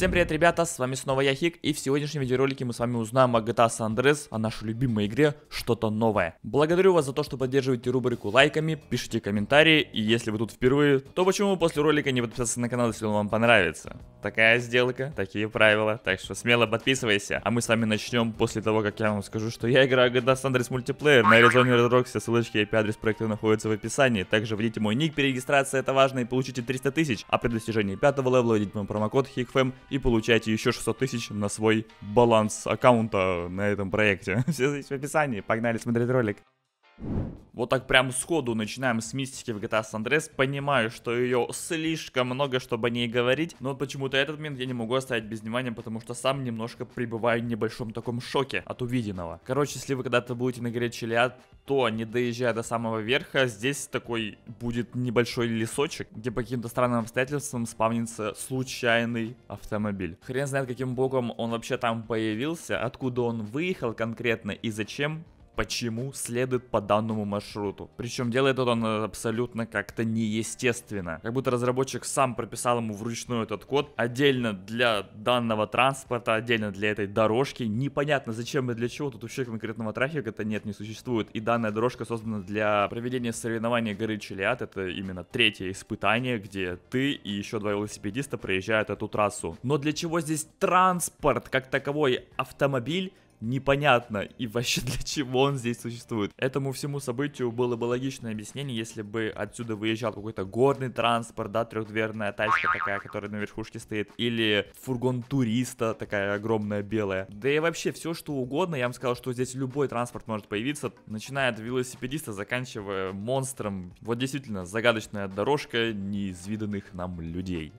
Всем привет, ребята, с вами снова я, Хик, и в сегодняшнем видеоролике мы с вами узнаем о GTA San Andreas, о нашей любимой игре, что-то новое. Благодарю вас за то, что поддерживаете рубрику лайками, пишите комментарии, и если вы тут впервые, то почему после ролика не подписаться на канал, если он вам понравится? Такая сделка, такие правила, так что смело подписывайся. А мы с вами начнем после того, как я вам скажу, что я играю GTA San Andreas мультиплеер на Arizona Red Rock, все ссылочки и IP-адрес проекта находятся в описании. Также введите мой ник, перерегистрация, это важно, и получите 300 тысяч, а при достижении пятого левела введите мой промокод HICFM и получаете еще 600 тысяч на свой баланс аккаунта на этом проекте. Все здесь в описании. Погнали смотреть ролик. Вот так прям сходу начинаем с мистики в GTA San Andreas. Понимаю, что ее слишком много, чтобы о ней говорить. Но вот почему-то этот момент я не могу оставить без внимания, потому что сам немножко пребываю в небольшом таком шоке от увиденного. Короче, если вы когда-то будете на горе Челиад, то не доезжая до самого верха, здесь такой будет небольшой лесочек, где по каким-то странным обстоятельствам спавнится случайный автомобиль. Хрен знает, каким богом он вообще там появился, откуда он выехал конкретно и зачем, почему следует по данному маршруту. Причем делает это он абсолютно как-то неестественно. Как будто разработчик сам прописал ему вручную этот код, отдельно для данного транспорта, отдельно для этой дорожки. Непонятно зачем и для чего, тут вообще конкретного трафика то нет, не существует. И данная дорожка создана для проведения соревнования горы Челиад, это именно третье испытание, где ты и еще два велосипедиста проезжают эту трассу. Но для чего здесь транспорт как таковой автомобиль? непонятно и вообще для чего он здесь существует. Этому всему событию было бы логичное объяснение, если бы отсюда выезжал какой-то горный транспорт, да, трехдверная тачка такая, которая на верхушке стоит, или фургон туриста такая огромная белая. Да и вообще все что угодно, я вам сказал, что здесь любой транспорт может появиться, начиная от велосипедиста, заканчивая монстром. Вот действительно загадочная дорожка неизвиданных нам людей.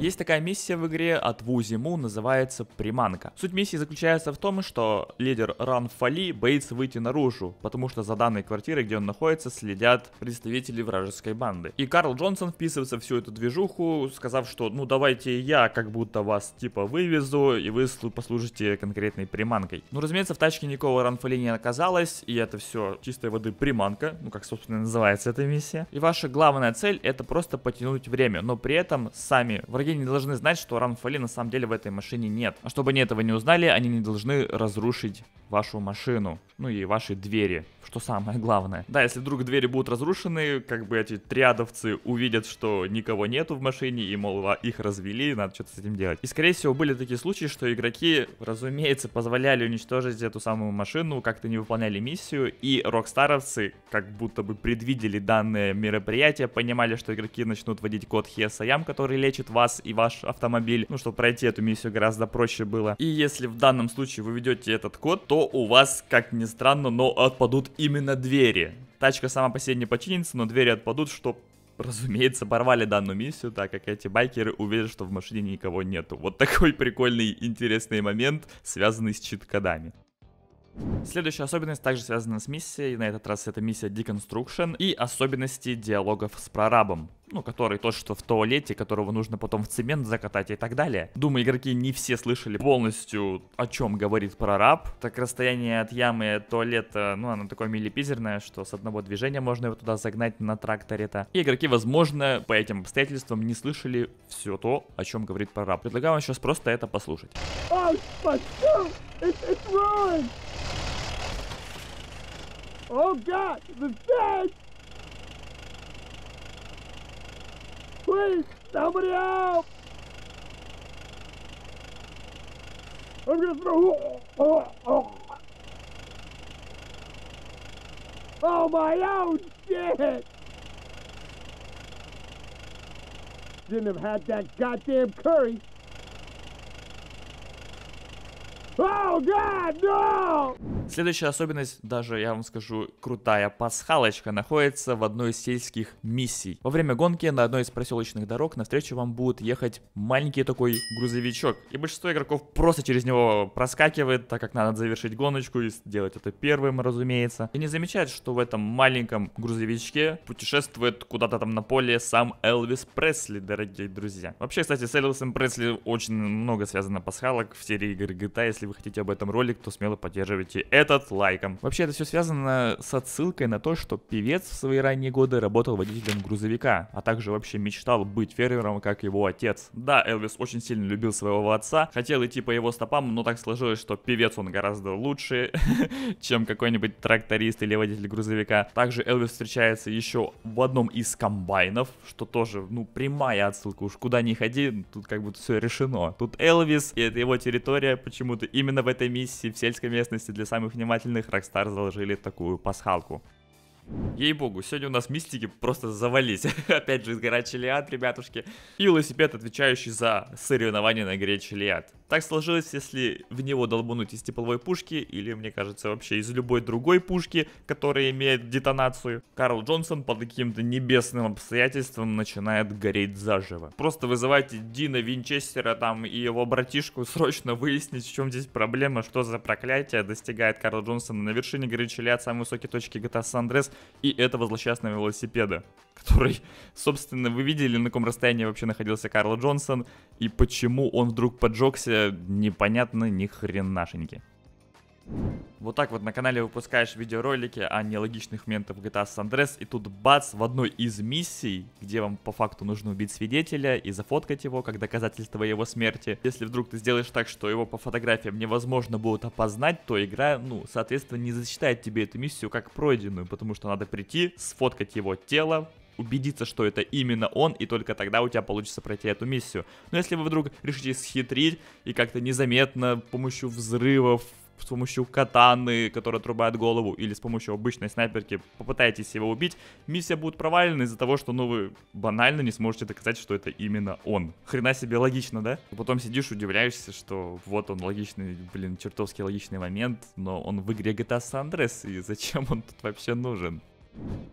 Есть такая миссия в игре от Ву Зиму, называется «Приманка». Суть миссии заключается в том, что лидер Ран Фали боится выйти наружу, потому что за данной квартирой, где он находится, следят представители вражеской банды. И Карл Джонсон вписывается в всю эту движуху, сказав, что «ну давайте я как будто вас типа вывезу, и вы послужите конкретной приманкой». Ну разумеется, в тачке никого Ран Фали не оказалось, и это все чистой воды приманка, ну как собственно называется эта миссия. И ваша главная цель это просто потянуть время, но при этом сами Враги не должны знать, что Ранфали на самом деле в этой машине нет. А чтобы они этого не узнали, они не должны разрушить вашу машину, ну и ваши двери, что самое главное. Да, если вдруг двери будут разрушены, как бы эти триадовцы увидят, что никого нету в машине, и, мол, а, их развели, надо что-то с этим делать. И, скорее всего, были такие случаи, что игроки, разумеется, позволяли уничтожить эту самую машину, как-то не выполняли миссию, и рокстаровцы как будто бы предвидели данное мероприятие, понимали, что игроки начнут водить код Хесаям, который лечит вас и ваш автомобиль, ну, чтобы пройти эту миссию гораздо проще было. И если в данном случае вы ведете этот код, то что у вас, как ни странно, но отпадут именно двери. Тачка сама по себе не починится, но двери отпадут, что, разумеется, порвали данную миссию, так как эти байкеры уверены, что в машине никого нету. Вот такой прикольный, интересный момент, связанный с чит-кодами. Следующая особенность также связана с миссией, на этот раз это миссия Deconstruction и особенности диалогов с прорабом. Ну, который то, что в туалете, которого нужно потом в цемент закатать и так далее. Думаю, игроки не все слышали полностью, о чем говорит прораб. Так расстояние от ямы туалета, ну, оно такое милипизерное, что с одного движения можно его туда загнать на тракторе-то. И игроки, возможно, по этим обстоятельствам не слышали все то, о чем говорит прораб. Предлагаю вам сейчас просто это послушать. Oh, Oh God, the fish! Please, somebody help! I'm gonna throw. Oh, oh. oh my own shit! Didn't have had that goddamn curry. Oh, God, no! Следующая особенность, даже я вам скажу, крутая пасхалочка, находится в одной из сельских миссий. Во время гонки на одной из проселочных дорог навстречу вам будет ехать маленький такой грузовичок. И большинство игроков просто через него проскакивает, так как надо завершить гоночку и сделать это первым, разумеется. И не замечает, что в этом маленьком грузовичке путешествует куда-то там на поле сам Элвис Пресли, дорогие друзья. Вообще, кстати, с Элвисом Пресли очень много связано пасхалок в серии игр GTA, если если вы хотите об этом ролик, то смело поддерживайте этот лайком. Вообще, это все связано с отсылкой на то, что певец в свои ранние годы работал водителем грузовика, а также вообще мечтал быть фермером, как его отец. Да, Элвис очень сильно любил своего отца, хотел идти по его стопам, но так сложилось, что певец он гораздо лучше, чем какой-нибудь тракторист или водитель грузовика. Также Элвис встречается еще в одном из комбайнов, что тоже, ну, прямая отсылка, уж куда ни ходи, тут как будто все решено. Тут Элвис, и это его территория почему-то, Именно в этой миссии в сельской местности для самых внимательных Rockstar заложили такую пасхалку. Ей-богу, сегодня у нас мистики просто завались. Опять же, из горячий лиад, ребятушки. И велосипед, отвечающий за соревнования на игре Чилиад. Так сложилось, если в него долбануть из тепловой пушки, или, мне кажется, вообще из любой другой пушки, которая имеет детонацию, Карл Джонсон под каким-то небесным обстоятельством начинает гореть заживо. Просто вызывайте Дина Винчестера там и его братишку срочно выяснить, в чем здесь проблема, что за проклятие достигает Карл Джонсона на вершине горячей от самой высокой точки GTA San Andreas и этого злосчастного велосипеда который, собственно, вы видели, на каком расстоянии вообще находился Карл Джонсон, и почему он вдруг поджегся, непонятно ни хренашеньки. Вот так вот на канале выпускаешь видеоролики о нелогичных моментах GTA San Andreas, и тут бац, в одной из миссий, где вам по факту нужно убить свидетеля и зафоткать его как доказательство его смерти. Если вдруг ты сделаешь так, что его по фотографиям невозможно будет опознать, то игра, ну, соответственно, не засчитает тебе эту миссию как пройденную, потому что надо прийти, сфоткать его тело, убедиться, что это именно он, и только тогда у тебя получится пройти эту миссию. Но если вы вдруг решите схитрить и как-то незаметно с помощью взрывов, с помощью катаны, которая отрубает голову, или с помощью обычной снайперки попытаетесь его убить, миссия будет провалена из-за того, что, ну, вы банально не сможете доказать, что это именно он. Хрена себе логично, да? потом сидишь, удивляешься, что вот он логичный, блин, чертовски логичный момент, но он в игре GTA San Andreas, и зачем он тут вообще нужен?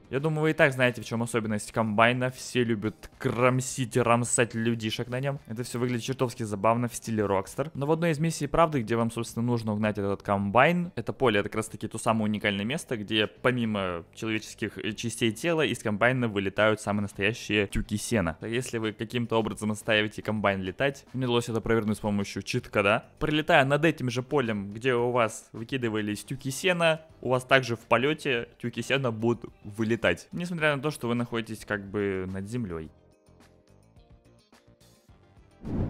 Я думаю, вы и так знаете, в чем особенность комбайна. Все любят кромсить и рамсать людишек на нем. Это все выглядит чертовски забавно в стиле Рокстер. Но в одной из миссий правды, где вам, собственно, нужно угнать этот комбайн, это поле, это как раз таки то самое уникальное место, где помимо человеческих э, частей тела из комбайна вылетают самые настоящие тюки сена. А если вы каким-то образом оставите комбайн летать, мне удалось это провернуть с помощью читка, да? Прилетая над этим же полем, где у вас выкидывались тюки сена, у вас также в полете тюки сена будут вылетать, несмотря на то, что вы находитесь как бы над землей.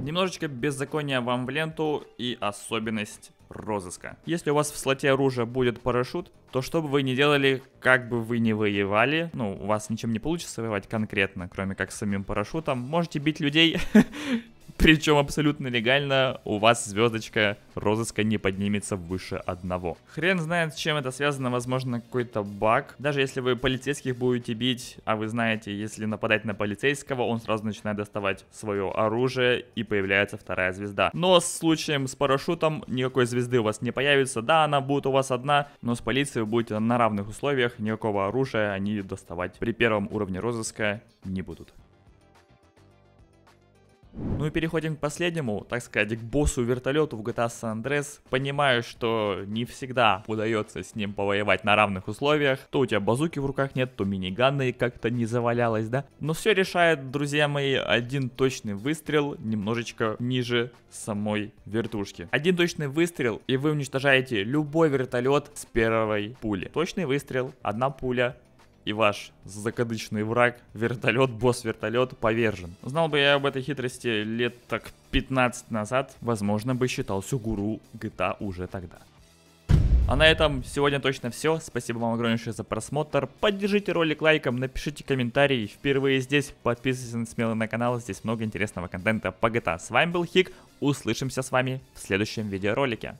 Немножечко беззакония вам в ленту и особенность розыска. Если у вас в слоте оружия будет парашют, то что бы вы ни делали, как бы вы ни воевали, ну, у вас ничем не получится воевать конкретно, кроме как с самим парашютом, можете бить людей Причем абсолютно легально у вас звездочка розыска не поднимется выше одного. Хрен знает, с чем это связано, возможно, какой-то баг. Даже если вы полицейских будете бить, а вы знаете, если нападать на полицейского, он сразу начинает доставать свое оружие и появляется вторая звезда. Но с случаем с парашютом никакой звезды у вас не появится. Да, она будет у вас одна, но с полицией вы будете на равных условиях, никакого оружия они доставать при первом уровне розыска не будут. Ну и переходим к последнему, так сказать, к боссу вертолету в GTA San Andreas. Понимаю, что не всегда удается с ним повоевать на равных условиях. То у тебя базуки в руках нет, то миниганы как-то не завалялось, да? Но все решает, друзья мои, один точный выстрел немножечко ниже самой вертушки. Один точный выстрел, и вы уничтожаете любой вертолет с первой пули. Точный выстрел, одна пуля, и ваш закадычный враг, вертолет, босс вертолет, повержен. Знал бы я об этой хитрости лет так 15 назад, возможно бы считался гуру GTA а уже тогда. А на этом сегодня точно все. Спасибо вам огромнейшее за просмотр. Поддержите ролик лайком, напишите комментарий. Впервые здесь подписывайтесь смело на канал. Здесь много интересного контента по GTA. А. С вами был Хик. Услышимся с вами в следующем видеоролике.